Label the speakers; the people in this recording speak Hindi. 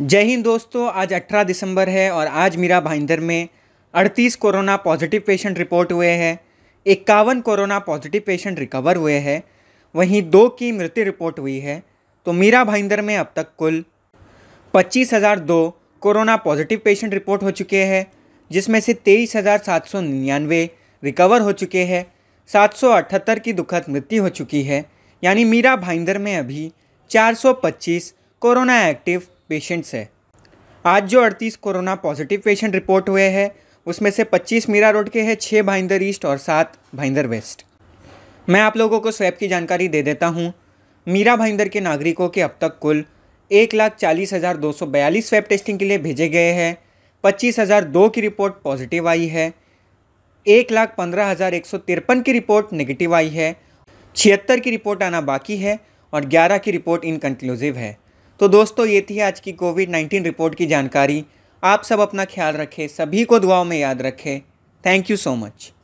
Speaker 1: जय हिंद दोस्तों आज 18 दिसंबर है और आज मीरा भाईंदर में 38 कोरोना पॉजिटिव पेशेंट रिपोर्ट हुए हैं इक्यावन कोरोना पॉजिटिव पेशेंट रिकवर हुए हैं वहीं दो की मृत्यु रिपोर्ट हुई है तो मीरा भाईंदर में अब तक कुल पच्चीस हज़ार दो कोरोना पॉजिटिव पेशेंट रिपोर्ट हो चुके हैं जिसमें से तेईस हज़ार सात सौ निन्यानवे रिकवर हो चुके हैं सात सौ अठहत्तर की दुखद मृत्यु हो चुकी है यानी मीरा भाईंदर में अभी चार सौ पच्चीस कोरोना एक्टिव पेशेंट्स है आज जो अड़तीस कोरोना पॉजिटिव पेशेंट रिपोर्ट हुए हैं उसमें से 25 मीरा रोड के हैं छः भाईंदर ईस्ट और सात भाईंदर वेस्ट मैं आप लोगों को स्वैप की जानकारी दे देता हूँ मीरा भाईंदर के नागरिकों के अब तक कुल एक लाख चालीस हज़ार दो सौ बयालीस स्वैप टेस्टिंग के लिए भेजे गए हैं पच्चीस हज़ार दो की रिपोर्ट पॉजिटिव आई है एक लाख पंद्रह हज़ार एक सौ तिरपन की रिपोर्ट नेगेटिव आई है छिहत्तर की रिपोर्ट आना बाकी है और ग्यारह की रिपोर्ट इनकन्क्लूसिव है तो दोस्तों ये थी आज की कोविड नाइन्टीन रिपोर्ट की जानकारी आप सब अपना ख्याल रखें सभी को दुआओं में याद रखें
Speaker 2: थैंक यू सो मच